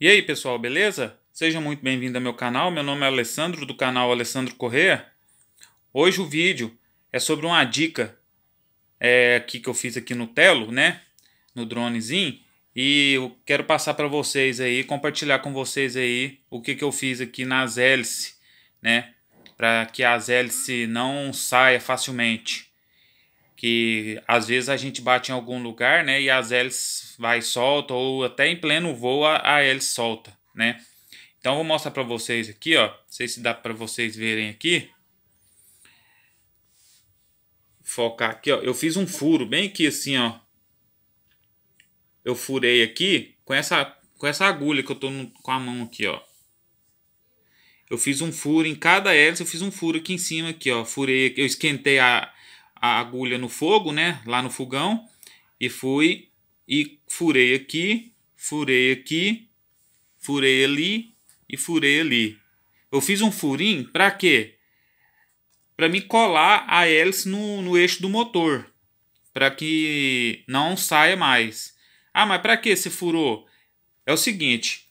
E aí pessoal, beleza? Seja muito bem-vindo ao meu canal, meu nome é Alessandro, do canal Alessandro Correa. Hoje o vídeo é sobre uma dica é, aqui que eu fiz aqui no telo, né? No dronezinho. E eu quero passar para vocês aí, compartilhar com vocês aí o que, que eu fiz aqui nas hélices, né? Para que as hélices não saia facilmente que às vezes a gente bate em algum lugar, né, e as hélices vai e solta, ou até em pleno voo a, a hélice solta, né. Então vou mostrar para vocês aqui, ó, não sei se dá para vocês verem aqui. Focar aqui, ó, eu fiz um furo bem aqui assim, ó. Eu furei aqui com essa, com essa agulha que eu tô no, com a mão aqui, ó. Eu fiz um furo em cada hélice, eu fiz um furo aqui em cima aqui, ó. Furei, eu esquentei a a agulha no fogo, né? Lá no fogão. E fui e furei aqui, furei aqui, furei ali e furei ali. Eu fiz um furinho para quê? Para me colar a hélice no, no eixo do motor, para que não saia mais. Ah, mas para que se furou? É o seguinte,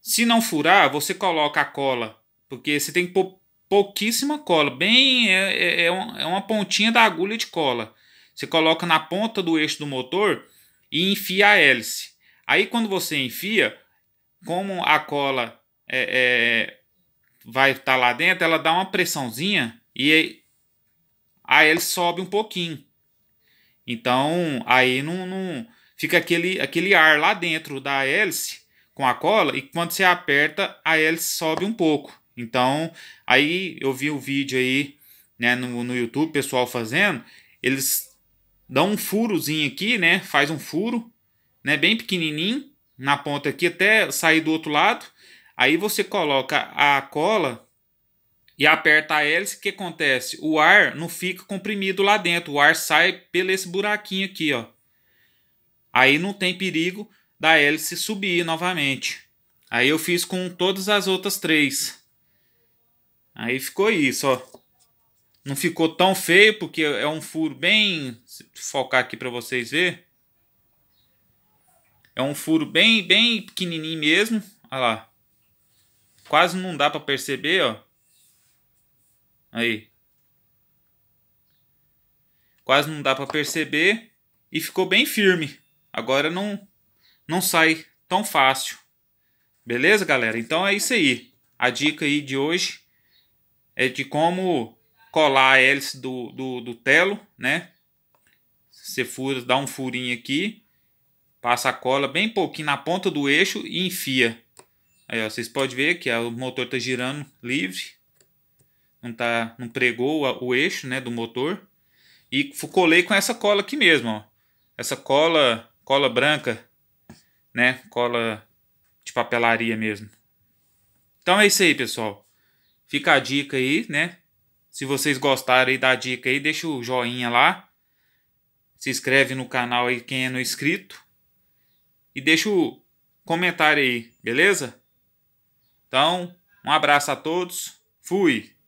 se não furar, você coloca a cola, porque você tem que pôr pouquíssima cola, bem é, é, é, é uma pontinha da agulha de cola. Você coloca na ponta do eixo do motor e enfia a hélice. Aí quando você enfia, como a cola é, é vai estar tá lá dentro, ela dá uma pressãozinha e a hélice sobe um pouquinho. Então aí não, não fica aquele, aquele ar lá dentro da hélice com a cola e quando você aperta a hélice sobe um pouco. Então, aí eu vi o vídeo aí, né, no, no YouTube, pessoal fazendo, eles dão um furozinho aqui, né, faz um furo, né, bem pequenininho, na ponta aqui até sair do outro lado. Aí você coloca a cola e aperta a hélice, o que acontece? O ar não fica comprimido lá dentro, o ar sai pelo esse buraquinho aqui, ó. Aí não tem perigo da hélice subir novamente. Aí eu fiz com todas as outras três. Aí ficou isso, ó. Não ficou tão feio, porque é um furo bem... Vou focar aqui para vocês ver. É um furo bem, bem pequenininho mesmo. Olha lá. Quase não dá para perceber, ó. Aí. Quase não dá para perceber. E ficou bem firme. Agora não, não sai tão fácil. Beleza, galera? Então é isso aí. A dica aí de hoje é de como colar a hélice do, do, do telo, né? Você fura, dá um furinho aqui, passa a cola bem pouquinho na ponta do eixo e enfia. Aí, ó, vocês podem ver que o motor está girando livre. Não, tá, não pregou o, o, eixo né, do motor. E colei com essa cola aqui mesmo. Ó. Essa cola, cola branca, né? Cola de papelaria mesmo. Então é isso aí, pessoal. Fica a dica aí, né? Se vocês gostarem da dica aí, deixa o joinha lá. Se inscreve no canal aí quem é não inscrito. E deixa o comentário aí, beleza? Então, um abraço a todos. Fui!